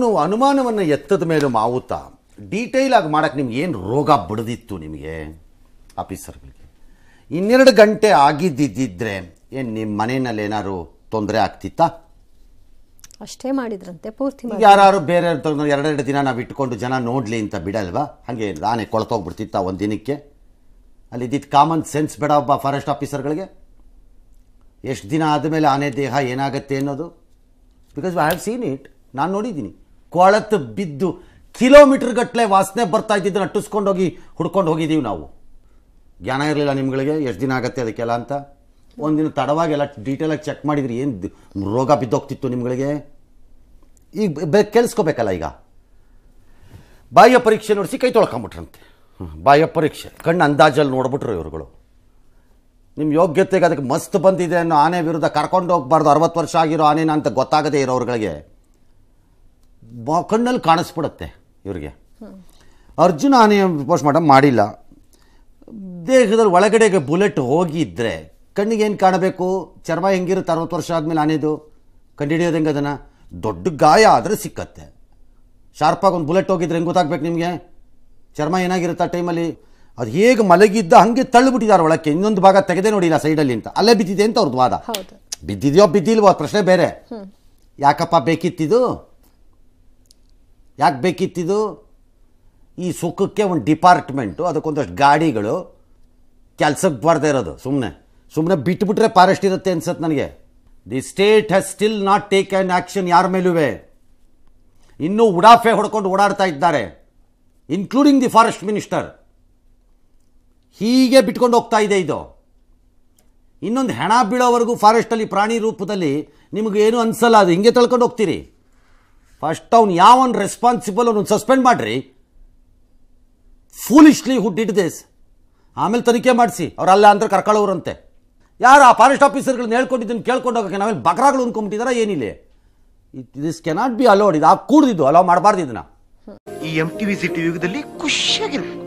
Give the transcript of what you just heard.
ನೀವು ಅನುಮಾನವನ್ನು ಎತ್ತದ ಮೇಲೆ ಮಾವುತ ಡೀಟೈಲ್ ಆಗಿ ಮಾಡೋಕ್ಕೆ ನಿಮ್ಗೆ ಏನು ರೋಗ ಬಿಡದಿತ್ತು ನಿಮಗೆ ಆಫೀಸರ್ಗಳಿಗೆ ಇನ್ನೆರಡು ಗಂಟೆ ಆಗಿದ್ದಿದ್ದರೆ ಏನು ನಿಮ್ಮ ಮನೆಯಲ್ಲಿ ಏನಾದ್ರು ತೊಂದರೆ ಆಗ್ತಿತ್ತಾ ಅಷ್ಟೇ ಮಾಡಿದ್ರಂತೆ ಪೂರ್ತಿ ಯಾರು ಬೇರೆ ಎರಡೆರಡು ದಿನ ನಾವು ಇಟ್ಕೊಂಡು ಜನ ನೋಡಲಿ ಅಂತ ಬಿಡಲ್ವಾ ಹಾಗೆ ನಾನೇ ಕೊಳತೋಗ್ಬಿಡ್ತಿತ್ತ ಒಂದು ದಿನಕ್ಕೆ ಅಲ್ಲಿ ಇದ್ದಿದ್ದು ಕಾಮನ್ ಸೆನ್ಸ್ ಬೇಡ ಒಬ್ಬ ಫಾರೆಸ್ಟ್ ಆಫೀಸರ್ಗಳಿಗೆ ಎಷ್ಟು ದಿನ ಆದಮೇಲೆ ಆನೆ ದೇಹ ಏನಾಗತ್ತೆ ಅನ್ನೋದು because I have seen it ನಾನು ನೋಡಿದ್ದೀನಿ ಕೊಳೆತು ಬಿದ್ದು ಕಿಲೋಮೀಟರ್ ಗಟ್ಟಲೆ ವಾಸನೆ ಬರ್ತಾ ಇದ್ದಿದ್ದನ್ನು ನಟ್ಟಿಸ್ಕೊಂಡು ಹೋಗಿ ಹುಡ್ಕೊಂಡು ಹೋಗಿದ್ದೀವಿ ನಾವು ಜ್ಞಾನ ಇರಲಿಲ್ಲ ನಿಮ್ಗಳಿಗೆ ಎಷ್ಟು ದಿನ ಆಗತ್ತೆ ಅದಕ್ಕೆಲ್ಲ ಅಂತ ಒಂದಿನ ತಡವಾಗಿ ತಡವಾಗೆಲ್ಲ ಡೀಟೇಲಾಗಿ ಚೆಕ್ ಮಾಡಿದ್ರಿ ಏನು ರೋಗ ಬಿದ್ದೋಗ್ತಿತ್ತು ನಿಮ್ಗಳಿಗೆ ಈಗ ಬೇ ಕೇಳಿಸ್ಕೋಬೇಕಲ್ಲ ಈಗ ಬಾಹ್ಯ ಪರೀಕ್ಷೆ ನೋಡಿಸಿ ಕೈ ತೊಳ್ಕೊಂಬಿಟ್ರಂತೆ ಬಾಹ್ಯ ಪರೀಕ್ಷೆ ಕಣ್ಣು ಅಂದಾಜಲ್ಲಿ ನೋಡ್ಬಿಟ್ರು ಇವರುಗಳು ನಿಮ್ಮ ಯೋಗ್ಯತೆಗೆ ಅದಕ್ಕೆ ಮಸ್ತ್ ಬಂದಿದೆ ಅನ್ನೋ ಆನೆ ವಿರುದ್ಧ ಕರ್ಕೊಂಡು ಹೋಗ್ಬಾರ್ದು ಅರವತ್ತು ವರ್ಷ ಆಗಿರೋ ಆನೆನ ಅಂತ ಗೊತ್ತಾಗದೇ ಇರೋರುಗಳಿಗೆ ಕಣ್ಣಲ್ಲಿ ಕಾಣಿಸ್ಬಿಡತ್ತೆ ಇವ್ರಿಗೆ ಅರ್ಜುನ ಆನೆಯ ಪೋಸ್ಟ್ ಮಾರ್ಟಮ್ ಮಾಡಿಲ್ಲ ದೇಹದಲ್ಲಿ ಒಳಗಡೆಗೆ ಬುಲೆಟ್ ಹೋಗಿದ್ದರೆ ಕಣ್ಣಿಗೆ ಏನು ಕಾಣಬೇಕು ಚರ್ಮ ಹೆಂಗಿರುತ್ತೆ ಅರವತ್ತು ವರ್ಷ ಆದಮೇಲೆ ಆನೆದು ಕಂಡಿಡಿಯೋದಂಗೆ ಅದನ್ನು ದೊಡ್ಡ ಗಾಯ ಆದರೆ ಸಿಕ್ಕತ್ತೆ ಶಾರ್ಪಾಗಿ ಒಂದು ಬುಲೆಟ್ ಹೋಗಿದ್ರೆ ಹೆಂಗೆ ಗೊತ್ತಾಗ್ಬೇಕು ನಿಮಗೆ ಚರ್ಮ ಏನಾಗಿರುತ್ತೆ ಆ ಟೈಮಲ್ಲಿ ಅದು ಹೇಗೆ ಮಲಗಿದ್ದ ಹಾಗೆ ತಳ್ಳಿಬಿಟ್ಟಿದ್ದಾರೆ ಒಳಕ್ಕೆ ಇನ್ನೊಂದು ಭಾಗ ತೆಗೆದೇ ನೋಡಿಲ್ಲ ಸೈಡಲ್ಲಿ ಅಂತ ಅಲ್ಲೇ ಬಿದ್ದಿದೆ ಅಂತ ಅವ್ರದ್ದು ವಾದ ಬಿದ್ದಿದೆಯೋ ಬಿದ್ದಿಲ್ವೋ ಪ್ರಶ್ನೆ ಬೇರೆ ಯಾಕಪ್ಪ ಬೇಕಿತ್ತಿದು ಯಾಕೆ ಬೇಕಿತ್ತಿದು ಈ ಸುಖಕ್ಕೆ ಒಂದು ಡಿಪಾರ್ಟ್ಮೆಂಟು ಅದಕ್ಕೊಂದಷ್ಟು ಗಾಡಿಗಳು ಕೆಲಸಕ್ಕೆ ಬರದೇ ಇರೋದು ಸುಮ್ಮನೆ ಸುಮ್ಮನೆ ಬಿಟ್ಬಿಟ್ರೆ ಫಾರೆಸ್ಟ್ ಇರುತ್ತೆ ಅನ್ಸತ್ತೆ ನನಗೆ the state has still not take on action ಯಾರ ಮೇಲೂ ಇನ್ನೂ ಉಡಾಫೆ ಹೊಡ್ಕೊಂಡು ಓಡಾಡ್ತಾ ಇದ್ದಾರೆ ಇನ್ಕ್ಲೂಡಿಂಗ್ ದಿ ಫಾರೆಸ್ಟ್ ಮಿನಿಸ್ಟರ್ ಹೀಗೆ ಬಿಟ್ಕೊಂಡು ಹೋಗ್ತಾ ಇದೆ ಇದು ಇನ್ನೊಂದು ಹೆಣ ಬೀಳೋವರೆಗೂ ಫಾರೆಸ್ಟಲ್ಲಿ ಪ್ರಾಣಿ ರೂಪದಲ್ಲಿ ನಿಮಗೇನು ಅನಿಸಲ್ಲ ಅದು ಹಿಂಗೆ ತಳ್ಕೊಂಡು ಹೋಗ್ತೀರಿ ಫಸ್ಟ್ ಅವ್ನು ಯಾವನ್ ರೆಸ್ಪಾನ್ಸಿಬಲ್ ಅವನು ಸಸ್ಪೆಂಡ್ ಮಾಡ್ರಿ ಫೂಲಿಶ್ಲಿ ಹುಡ್ ಇಟ್ ದೇಸ್ ಆಮೇಲೆ ತನಿಖೆ ಮಾಡಿಸಿ ಅವ್ರು ಅಲ್ಲ ಅಂದ್ರೆ ಕರ್ಕೊಳ್ಳೋರಂತೆ ಯಾರು ಆ ಫಾರೆಸ್ಟ್ ಆಫೀಸರ್ಗಳನ್ನ ಹೇಳ್ಕೊಂಡಿದ್ದನ್ನು ಕೇಳ್ಕೊಂಡು ಹೋಗೋಕೆ ನಾವೇನು ಬಕರಾಗಳು ಅಂದ್ಕೊಂಬಿಟ್ಟಿದಾರ ಏನಿಲ್ಲ ದಿಸ್ ಕೆನಾಟ್ ಬಿ ಅಲೋಡ್ ಇದು ಆ ಕೂಡಿದ್ದು ಅಲೋ ಮಾಡಬಾರ್ದು ಇದನ್ನ ಈ ಎಂ ಟಿ ವಿ ಸಿಟಿ ಯುಗದಲ್ಲಿ ಖುಷಿಯಾಗಿರ್ಬೇಕು